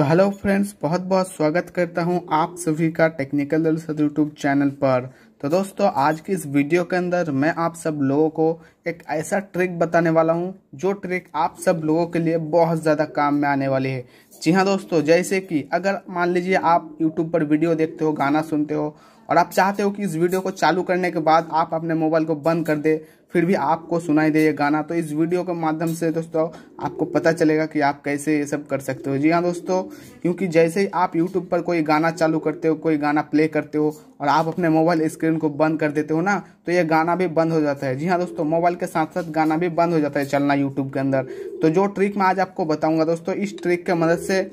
so hello friends बहुत बहुत स्वागत करता हूं आप सभी का टेक्निकल यूट्यूब चैनल पर तो दोस्तों आज की इस वीडियो के अंदर मैं आप सब लोगों को एक ऐसा ट्रिक बताने वाला हूं जो ट्रिक आप सब लोगों के लिए बहुत ज़्यादा काम में आने वाली है जी हाँ दोस्तों जैसे कि अगर मान लीजिए आप यूट्यूब पर वीडियो देखते हो गाना सुनते हो और आप चाहते हो कि इस वीडियो को चालू करने के बाद आप अपने मोबाइल को बंद कर दे फिर भी आपको सुनाई दे ये गाना तो इस वीडियो के माध्यम से दोस्तों आपको पता चलेगा कि आप कैसे ये सब कर सकते हो जी हाँ दोस्तों क्योंकि जैसे ही आप यूट्यूब पर कोई गाना चालू करते हो कोई गाना प्ले करते हो और आप अपने मोबाइल स्क्रीन को बंद कर देते हो ना तो ये गाना भी बंद हो जाता है जी हाँ दोस्तों मोबाइल के साथ साथ गाना भी बंद हो जाता है चलना यूट्यूब के अंदर तो जो ट्रिक मैं आज आपको बताऊँगा दोस्तों इस ट्रिक के मदद से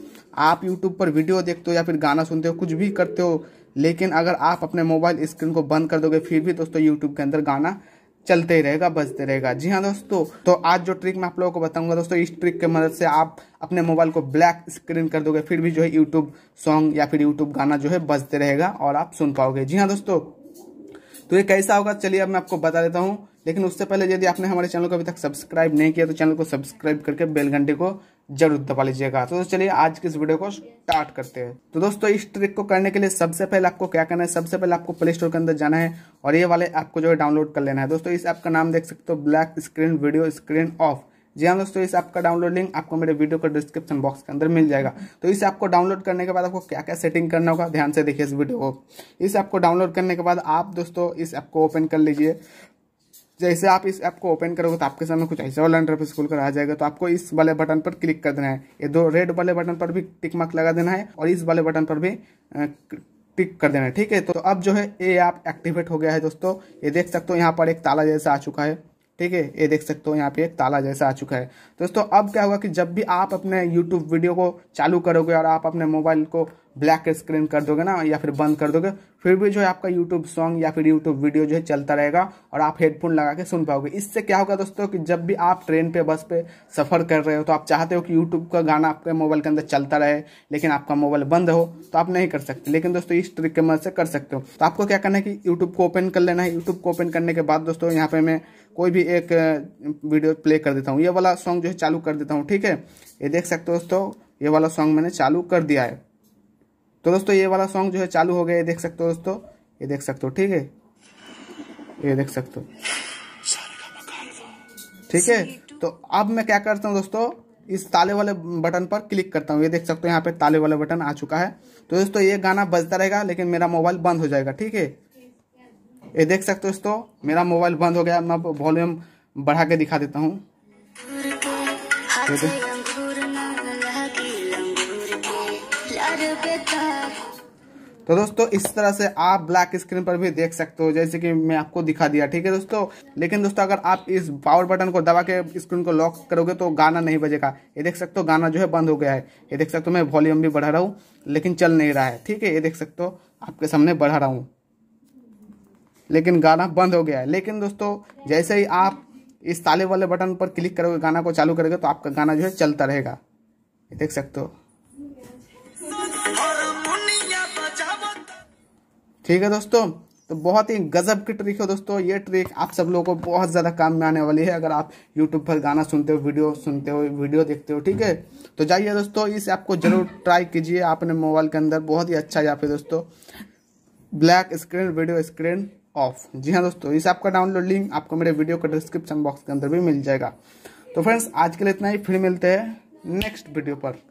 आप यूट्यूब पर वीडियो देखते हो या फिर गाना सुनते हो कुछ भी करते हो लेकिन अगर आप अपने मोबाइल स्क्रीन को बंद कर दोगे फिर भी दोस्तों यूट्यूब के अंदर गाना चलते रहेगा बजते रहेगा जी हाँ दोस्तों तो आज जो ट्रिक मैं आप लोगों को बताऊंगा दोस्तों इस ट्रिक के मदद से आप अपने मोबाइल को ब्लैक स्क्रीन कर दोगे फिर भी जो है यूट्यूब सॉन्ग या फिर यूट्यूब गाना जो है बजते रहेगा और आप सुन पाओगे जी हाँ दोस्तों तो ये कैसा होगा चलिए अब मैं आपको बता देता हूँ लेकिन उससे पहले यदि आपने हमारे चैनल को अभी तक सब्सक्राइब नहीं किया तो चैनल को सब्सक्राइब करके बेल घंटे को जरूर दबा लीजिएगा तो चलिए आज के इस वीडियो को स्टार्ट करते हैं तो दोस्तों इस ट्रिक को करने के लिए सबसे पहले आपको क्या करना है सबसे पहले आपको प्ले स्टोर के अंदर जाना है और ये वाले ऐप को जो है डाउनलोड कर लेना है दोस्तों इस ऐप का नाम देख सकते हो black screen video screen off जी हाँ दोस्तों इस ऐप का डाउनलोड लिंक आपको मेरे वीडियो का डिस्क्रिप्शन बॉक्स के अंदर मिल जाएगा तो इस ऐप को डाउनलोड करने के बाद आपको क्या क्या सेटिंग करना होगा ध्यान से देखिए इस वीडियो को इस ऐप को डाउनलोड करने के बाद आप दोस्तों इस ऐप को ओपन कर लीजिए जैसे आप इस ऐप को ओपन करोगे तो आपके सामने कुछ ऐसा वाला इंटरफेस कर आ जाएगा तो आपको इस वाले बटन पर क्लिक कर देना है ये दो रेड वाले बटन पर भी टिक मार्क लगा देना है और इस वाले बटन पर भी टिक कर देना है ठीक है तो अब जो है ये ऐप एक्टिवेट हो गया है दोस्तों ये देख सकते हो यहाँ पर एक ताला जैसा आ चुका है ठीक है ये देख सकते हो यहाँ पे एक ताला जैसा आ चुका है दोस्तों अब क्या होगा कि जब भी आप अपने यूट्यूब वीडियो को चालू करोगे और आप अपने मोबाइल को ब्लैक स्क्रीन कर दोगे ना या फिर बंद कर दोगे फिर भी जो है आपका यूट्यूब सॉन्ग या फिर यूट्यूब वीडियो जो है चलता रहेगा और आप हेडफोन लगा के सुन पाओगे इससे क्या होगा दोस्तों कि जब भी आप ट्रेन पे बस पे सफ़र कर रहे हो तो आप चाहते हो कि यूट्यूब का गाना आपके मोबाइल के अंदर चलता रहे लेकिन आपका मोबाइल बंद हो तो आप नहीं कर सकते लेकिन दोस्तों इस ट्रिक के मदद से कर सकते हो तो आपको क्या करना है कि यूट्यूब को ओपन कर लेना है यूट्यूब को ओपन करने के बाद दोस्तों यहाँ पर मैं कोई भी एक वीडियो प्ले कर देता हूँ ये वाला सॉन्ग जो है चालू कर देता हूँ ठीक है ये देख सकते हो दोस्तों ये वाला सॉन्ग मैंने चालू कर दिया है तो दोस्तों ये वाला सॉन्ग जो है चालू हो गया ये देख सकते हो दोस्तों ये देख सकते हो ठीक है ये देख सकते हो ठीक है तो अब मैं क्या करता हूँ दोस्तों इस ताले वाले बटन पर क्लिक करता हूँ ये देख सकते हो यहाँ पे ताले वाला बटन आ चुका है तो दोस्तों ये गाना बजता रहेगा लेकिन मेरा मोबाइल बंद हो जाएगा ठीक है ये देख सकते हो दोस्तों मेरा मोबाइल बंद हो गया मैं वॉल्यूम बढ़ा के दिखा देता हूँ तो दोस्तों इस तरह से आप ब्लैक स्क्रीन पर भी देख सकते हो जैसे कि मैं आपको दिखा दिया ठीक है दोस्तों लेकिन दोस्तों अगर आप इस पावर बटन को दबा के स्क्रीन को लॉक करोगे तो गाना नहीं बजेगा ये देख सकते हो गाना जो है बंद हो गया है ये देख सकते हो मैं वॉल्यूम भी बढ़ा रहा हूँ लेकिन चल नहीं रहा है ठीक है ये देख सकते हो आपके सामने बढ़ा रहा हूँ लेकिन गाना बंद हो गया है लेकिन दोस्तों जैसे ही आप इस ताले वाले बटन पर क्लिक करोगे गाना को चालू करोगे तो आपका गाना जो है चलता रहेगा ये देख सकते हो ठीक है दोस्तों तो बहुत ही गजब की ट्रिक है दोस्तों ये ट्रिक आप सब लोगों को बहुत ज़्यादा काम में आने वाली है अगर आप यूट्यूब पर गाना सुनते हो वीडियो सुनते हो वीडियो देखते हो ठीक है तो जाइए दोस्तों इस ऐप को जरूर ट्राई कीजिए आपने मोबाइल के अंदर बहुत ही अच्छा ऐप है दोस्तों black screen video screen off जी हाँ दोस्तों इस ऐप का डाउनलोड लिंक आपको मेरे वीडियो के डिस्क्रिप्शन बॉक्स के अंदर भी मिल जाएगा तो फ्रेंड्स आज के लिए इतना ही फिर मिलते हैं नेक्स्ट वीडियो पर